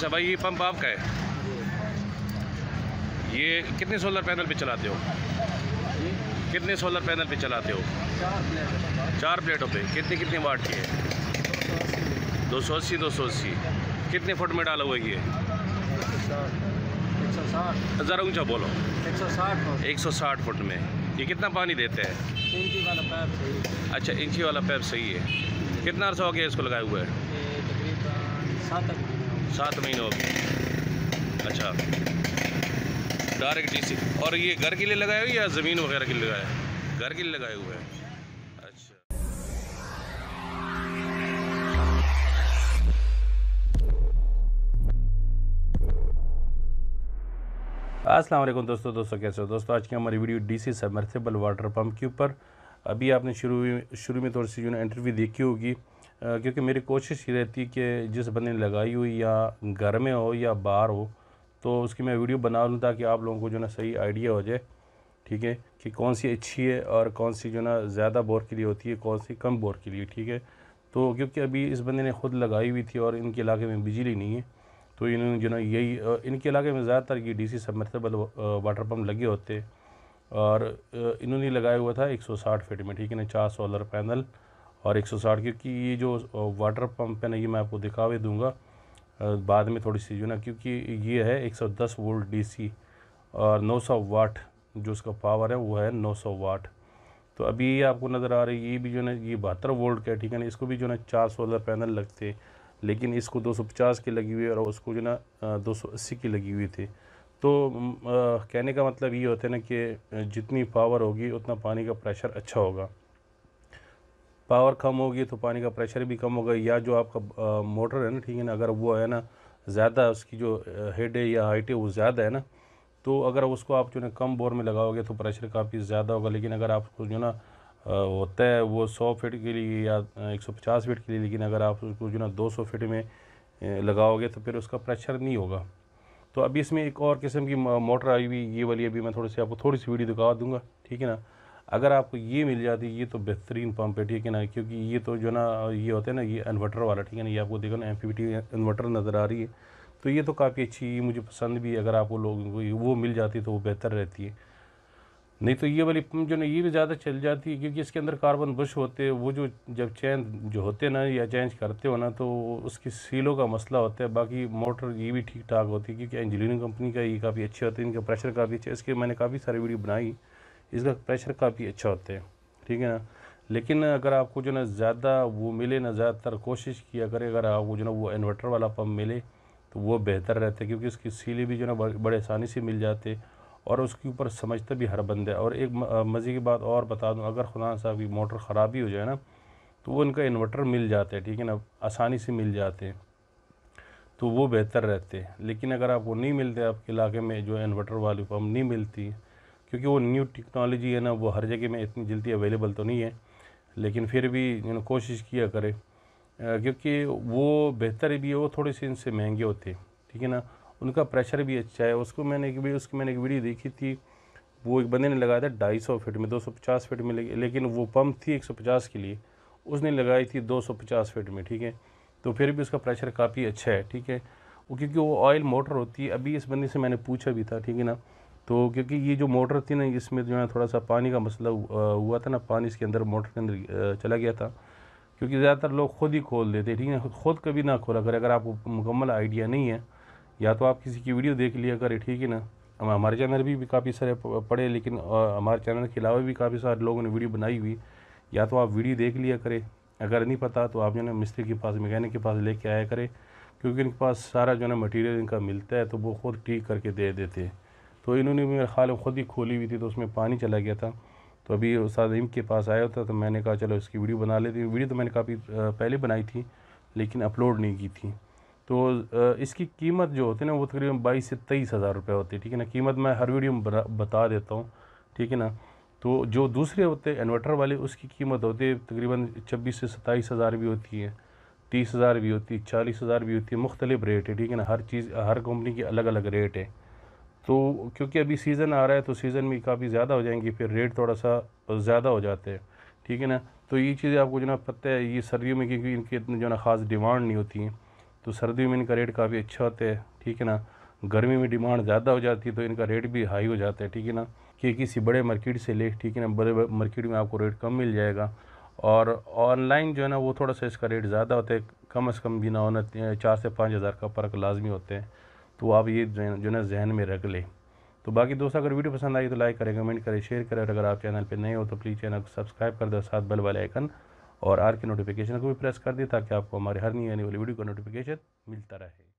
अच्छा भाई ये पंप आपका है ये कितने सोलर पैनल पे चलाते हो कितने सोलर पैनल पे चलाते हो चार प्लेटों पे कितने कितने वाट की है दो सौ अस्सी दो सौ अस्सी कितने फुट में डाला हुआ ये ज़रा ऊंचा बोलो एक सौ साठ एक सौ साठ फुट में ये कितना पानी देते हैं इंची वाला पैप सही है अच्छा इंची वाला पैप सही है कितना अर्सा हो गया इसको लगाए हुआ है सात सात महीने हो गए अच्छा डायरेक्ट डीसी और ये घर के लिए लगाया हुआ या ज़मीन वगैरह के लिए लगाया है घर के लिए लगाए हुए हैं अच्छा। असलम दोस्तों दोस्तों कैसे हो दोस्तों आज की हमारी video DC submersible water pump के ऊपर अभी आपने शुरू शुरू में थोड़ी सी जो है इंटरव्यू देखी होगी क्योंकि मेरी कोशिश ये रहती है कि जिस बंदे ने लगाई हुई या घर में हो या बाहर हो तो उसकी मैं वीडियो बना लूँ ताकि आप लोगों को जो ना सही आइडिया हो जाए ठीक है कि कौन सी अच्छी है और कौन सी जो ना ज़्यादा बोर के लिए होती है कौन सी कम बोर के लिए ठीक है तो क्योंकि अभी इस बंदे ने ख़ुद लगाई हुई थी और इनके इलाके में बिजली नहीं है तो इन्होंने जो ना यही इनके इलाके में ज़्यादातर ये D C submersible water pump लगे होते और इन्होंने लगाया हुआ था एक सौ साठ फिट में ठीक है ना चार सोलर पैनल और 160 क्योंकि ये जो वाटर पंप है ना ये मैं आपको दिखावे दूंगा बाद में थोड़ी सी जो ना क्योंकि ये है 110 वोल्ट डीसी और 900 वाट जो उसका पावर है वो है 900 वाट तो अभी ये आपको नज़र आ रही है ये भी जो ना ये बहत्तर वोल्ट का ठीक है ना इसको भी जो ना चार सोलर पैनल लगते लेकिन इसको दो की लगी हुई और उसको जो ना दो की लगी हुई थी तो आ, कहने का मतलब ये होता है ना कि जितनी पावर होगी उतना पानी का प्रेशर अच्छा होगा पावर कम होगी तो पानी का प्रेशर भी कम होगा या जो आपका मोटर है ना ठीक है ना अगर वो है ना ज़्यादा उसकी जो हेड है या हाइट है वो ज़्यादा है ना तो अगर उसको आप जो है कम बोर में लगाओगे तो प्रेशर काफ़ी ज़्यादा होगा लेकिन अगर आपको जो ना होता है वो सौ फीट के लिए या एक सौ पचास फीट के लिए लेकिन अगर आप उसको जो ना दो सौ फीट में लगाओगे तो फिर उसका प्रेशर नहीं होगा तो अभी इसमें एक और किस्म की मोटर आई हुई ये वाली अभी मैं थोड़ी सी आपको थोड़ी सी वीडियो दिखा दूँगा ठीक है ना अगर आपको ये मिल जाती ये तो बेहतरीन पंप है ठीक है ना क्योंकि ये तो जो ना ये होता है ना ये इन्वर्टर वाला ठीक है ना ये आपको देखो ना एम इन्वर्टर नज़र आ रही है तो ये तो काफ़ी अच्छी मुझे पसंद भी है अगर आपको लोगों को वो मिल जाती तो वो बेहतर रहती है नहीं तो ये वाली पंप जो ना ये भी ज़्यादा चल जाती है क्योंकि इसके अंदर कार्बन बुश होते हैं वो जो जब चेंज जो होते ना या चेंज करते हो ना तो उसकी सीलों का मसला होता है बाकी मोटर ये भी ठीक ठाक होती है क्योंकि इंजीनियरिंग कंपनी का ये काफ़ी अच्छे होते हैं इनका प्रेशर काफ़ी अच्छा इसके मैंने काफ़ी सारी वीडियो बनाई इसका प्रेशर काफ़ी अच्छा होता है ठीक है ना लेकिन अगर आपको जो ना ज़्यादा वो मिले ना ज़्यादातर कोशिश किया करें अगर आपको जो ना वो इन्वर्टर वाला पम्प मिले तो वो बेहतर रहता है क्योंकि उसकी सीले भी जो ना बड़े आसानी से मिल जाते और उसके ऊपर समझता भी हर बंदे और एक मज़े की बात और बता दूँ अगर खुदा साहब की मोटर ख़राब ही हो जाए ना तो वो उनका इन्वर्टर मिल जाता है ठीक है ना आसानी से मिल जाते हैं तो वो बेहतर रहते लेकिन अगर आपको नहीं मिलते आपके इलाके में जो इन्वर्टर वाली पम्प नहीं मिलती क्योंकि वो न्यू टेक्नोलॉजी है ना वो हर जगह में इतनी जल्दी अवेलेबल तो नहीं है लेकिन फिर भी यू नो कोशिश किया करें क्योंकि वो बेहतर भी है वो थोड़े से इनसे महंगे होते हैं ठीक है ना उनका प्रेशर भी अच्छा है उसको मैंने एक भी उसकी मैंने एक वीडियो देखी थी वो एक बंदे ने लगाया था ढाई सौ फिट में दो सौ पचास फिट में लेकिन वो पम्प थी एक सौ पचास के लिए उसने लगाई थी दो सौ पचास फिट में ठीक है तो फिर भी उसका प्रेशर काफ़ी अच्छा है ठीक है वो क्योंकि वो ऑयल मोटर होती है अभी इस बंदे से मैंने पूछा भी था ठीक है ना तो क्योंकि ये जो मोटर थी ना इसमें जो है थोड़ा सा पानी का मसला हुआ था ना पानी इसके अंदर मोटर के अंदर चला गया था क्योंकि ज़्यादातर लोग खुद ही खोल देते ठीक है खुद कभी ना खोला करें अगर आपको मुकम्मल आइडिया नहीं है या तो आप किसी की वीडियो देख लिया करें ठीक है ना हमारे चैनल भी, भी काफ़ी सारे पड़े लेकिन हमारे चैनल के अलावा भी काफ़ी सारे लोगों ने वीडियो बनाई हुई या तो आप वीडियो देख लिया करें अगर नहीं पता तो आप जो है ना मिस्त्री के पास मैकेनिक के पास लेके आया करें क्योंकि इनके पास सारा जो है ना मटीरियल इनका मिलता है तो वो खुद ठीक करके दे देते हैं तो इन्होंने भी मेरा ख्याल ख़ुद ही खोली हुई थी तो उसमें पानी चला गया था तो अभी उसादिम के पास आया था तो मैंने कहा चलो इसकी वीडियो बना लेती वीडियो तो मैंने काफ़ी पहले बनाई थी लेकिन अपलोड नहीं की थी तो इसकी कीमत जो होती है ना वो तकरीबन बाईस से तेईस हज़ार रुपये होती है ठीक है ना कीमत मैं हर वीडियो में बता देता हूँ ठीक है ना तो जो दूसरे होते हैं इन्वर्टर वाले उसकी कीमत होती है तकरीबन छब्बीस से सत्ताईस हज़ार भी होती है तीस हज़ार भी होती है चालीस हज़ार भी होती है मुख्तलिफ रेट है ठीक है ना हर चीज़ हर कंपनी की अलग अलग रेट है तो क्योंकि अभी सीज़न आ रहा है तो सीज़न में काफ़ी ज़्यादा हो जाएंगी फिर रेट थोड़ा सा ज़्यादा हो जाते हैं ठीक है ना तो ये चीज़ें आपको जो ना पता है ये सर्दियों में क्योंकि इनकी इतनी जो ना ख़ास डिमांड नहीं होती है तो सर्दियों में इनका रेट काफ़ी अच्छा होता है ठीक है ना गर्मी में डिमांड ज़्यादा हो जाती है तो इनका रेट भी हाई हो जाता है ठीक है ना कि किसी बड़े मार्केट से ले ठीक है ना बड़े मार्केट में आपको रेट कम मिल जाएगा और ऑनलाइन जो है ना वो थोड़ा सा इसका रेट ज़्यादा होता है कम अज़ कम भी ना होना चार से पाँच हज़ार का फ़र्क लाजमी होते हैं तो आप ये जो ना जहन में रख लें तो बाकी दोस्तों अगर वीडियो पसंद आई तो लाइक करें कमेंट करें शेयर करें और अगर आप चैनल पर नए हो तो प्लीज़ चैनल को सब्सक्राइब कर दो साथ बल वाले आइकन और आर के नोटिफिकेशन को भी प्रेस कर दें ताकि आपको हमारे हर नई आने वाली वीडियो का नोटिफिकेशन मिलता रहे